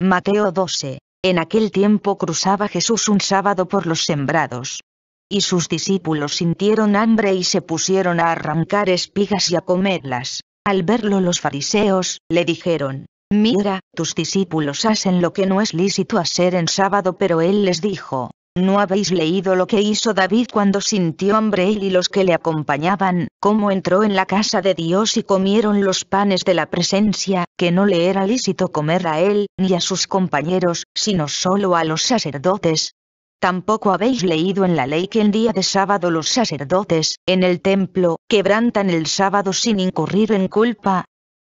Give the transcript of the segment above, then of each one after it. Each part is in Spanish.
Mateo 12. En aquel tiempo cruzaba Jesús un sábado por los sembrados. Y sus discípulos sintieron hambre y se pusieron a arrancar espigas y a comerlas. Al verlo los fariseos, le dijeron, Mira, tus discípulos hacen lo que no es lícito hacer en sábado, pero él les dijo, ¿No habéis leído lo que hizo David cuando sintió hambre él y los que le acompañaban, cómo entró en la casa de Dios y comieron los panes de la presencia, que no le era lícito comer a él, ni a sus compañeros, sino solo a los sacerdotes? Tampoco habéis leído en la ley que el día de sábado los sacerdotes, en el templo, quebrantan el sábado sin incurrir en culpa.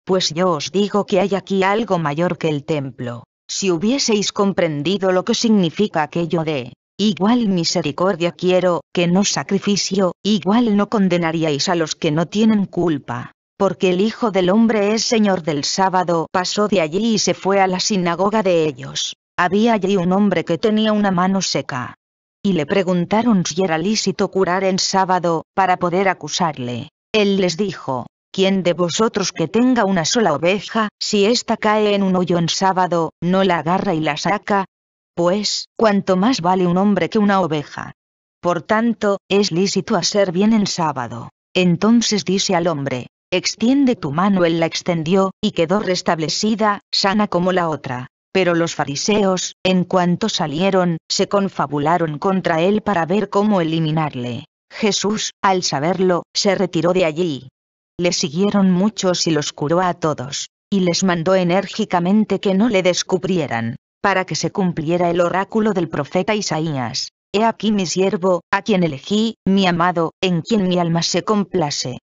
Pues yo os digo que hay aquí algo mayor que el templo. Si hubieseis comprendido lo que significa aquello de Igual misericordia quiero, que no sacrificio, igual no condenaríais a los que no tienen culpa. Porque el Hijo del Hombre es Señor del sábado. Pasó de allí y se fue a la sinagoga de ellos. Había allí un hombre que tenía una mano seca. Y le preguntaron si era lícito curar en sábado, para poder acusarle. Él les dijo, ¿Quién de vosotros que tenga una sola oveja, si ésta cae en un hoyo en sábado, no la agarra y la saca, pues, cuanto más vale un hombre que una oveja. Por tanto, es lícito hacer bien el sábado. Entonces dice al hombre, extiende tu mano, él la extendió, y quedó restablecida, sana como la otra. Pero los fariseos, en cuanto salieron, se confabularon contra él para ver cómo eliminarle. Jesús, al saberlo, se retiró de allí. Le siguieron muchos y los curó a todos, y les mandó enérgicamente que no le descubrieran para que se cumpliera el oráculo del profeta Isaías. He aquí mi siervo, a quien elegí, mi amado, en quien mi alma se complace.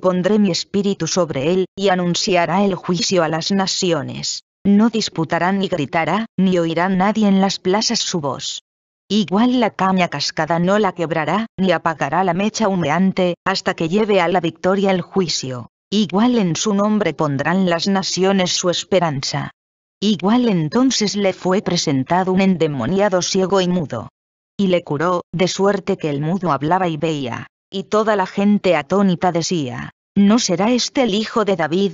Pondré mi espíritu sobre él, y anunciará el juicio a las naciones. No disputará ni gritará, ni oirá nadie en las plazas su voz. Igual la caña cascada no la quebrará, ni apagará la mecha humeante, hasta que lleve a la victoria el juicio. Igual en su nombre pondrán las naciones su esperanza. Igual entonces le fue presentado un endemoniado ciego y mudo. Y le curó, de suerte que el mudo hablaba y veía. Y toda la gente atónita decía, ¿no será este el hijo de David?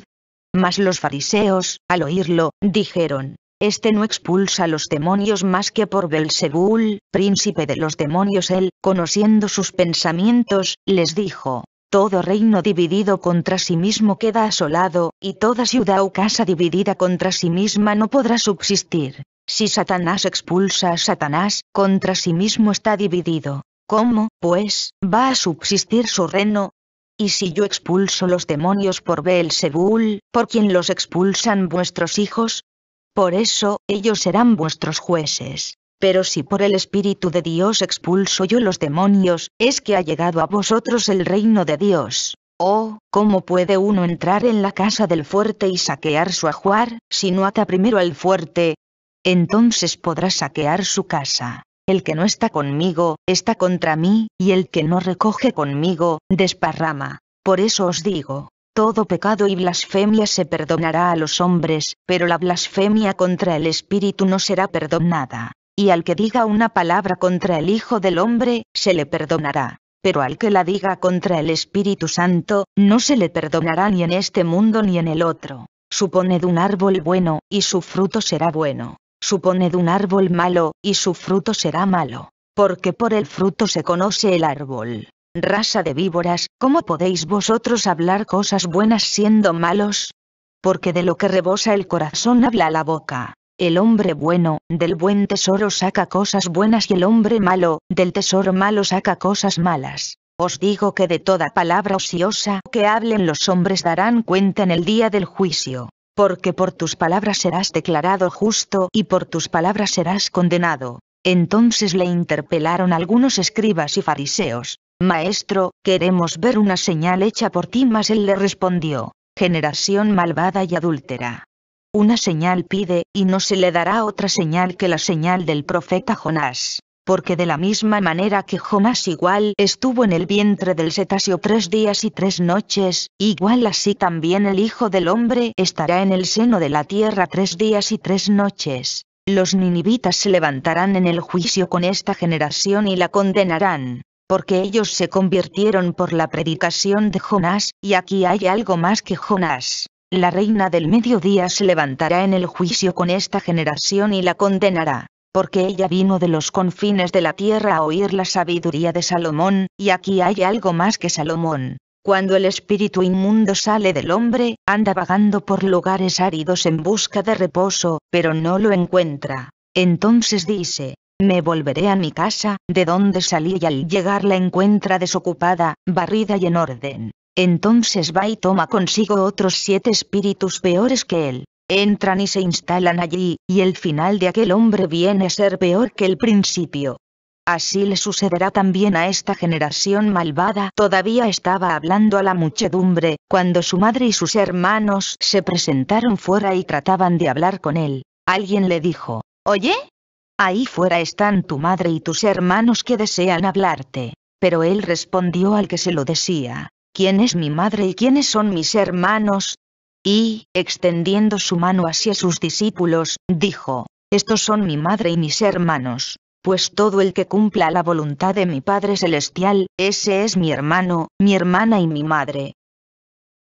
Mas los fariseos, al oírlo, dijeron, este no expulsa a los demonios más que por Belzebul, príncipe de los demonios. Él, conociendo sus pensamientos, les dijo, todo reino dividido contra sí mismo queda asolado, y toda ciudad o casa dividida contra sí misma no podrá subsistir. Si Satanás expulsa a Satanás, contra sí mismo está dividido. ¿Cómo, pues, va a subsistir su reino? Y si yo expulso los demonios por Beelzebul, por quien los expulsan vuestros hijos, por eso, ellos serán vuestros jueces. Pero si por el Espíritu de Dios expulso yo los demonios, es que ha llegado a vosotros el reino de Dios. Oh, ¿cómo puede uno entrar en la casa del fuerte y saquear su ajuar, si no ata primero al fuerte? Entonces podrá saquear su casa. El que no está conmigo, está contra mí, y el que no recoge conmigo, desparrama. Por eso os digo, todo pecado y blasfemia se perdonará a los hombres, pero la blasfemia contra el Espíritu no será perdonada y al que diga una palabra contra el Hijo del Hombre, se le perdonará. Pero al que la diga contra el Espíritu Santo, no se le perdonará ni en este mundo ni en el otro. Suponed un árbol bueno, y su fruto será bueno. Suponed un árbol malo, y su fruto será malo. Porque por el fruto se conoce el árbol. Raza de víboras, ¿cómo podéis vosotros hablar cosas buenas siendo malos? Porque de lo que rebosa el corazón habla la boca. El hombre bueno, del buen tesoro saca cosas buenas y el hombre malo, del tesoro malo saca cosas malas. Os digo que de toda palabra ociosa que hablen los hombres darán cuenta en el día del juicio. Porque por tus palabras serás declarado justo y por tus palabras serás condenado. Entonces le interpelaron algunos escribas y fariseos. Maestro, queremos ver una señal hecha por ti, mas él le respondió, generación malvada y adúltera. Una señal pide, y no se le dará otra señal que la señal del profeta Jonás. Porque de la misma manera que Jonás igual estuvo en el vientre del cetáceo tres días y tres noches, igual así también el Hijo del Hombre estará en el seno de la tierra tres días y tres noches. Los ninivitas se levantarán en el juicio con esta generación y la condenarán, porque ellos se convirtieron por la predicación de Jonás, y aquí hay algo más que Jonás. La reina del mediodía se levantará en el juicio con esta generación y la condenará, porque ella vino de los confines de la tierra a oír la sabiduría de Salomón, y aquí hay algo más que Salomón. Cuando el espíritu inmundo sale del hombre, anda vagando por lugares áridos en busca de reposo, pero no lo encuentra. Entonces dice, me volveré a mi casa, de donde salí y al llegar la encuentra desocupada, barrida y en orden. Entonces va y toma consigo otros siete espíritus peores que él. Entran y se instalan allí, y el final de aquel hombre viene a ser peor que el principio. Así le sucederá también a esta generación malvada. Todavía estaba hablando a la muchedumbre, cuando su madre y sus hermanos se presentaron fuera y trataban de hablar con él. Alguien le dijo, Oye, ahí fuera están tu madre y tus hermanos que desean hablarte. Pero él respondió al que se lo decía, quién es mi madre y quiénes son mis hermanos. Y, extendiendo su mano hacia sus discípulos, dijo, Estos son mi madre y mis hermanos, pues todo el que cumpla la voluntad de mi Padre Celestial, ese es mi hermano, mi hermana y mi madre.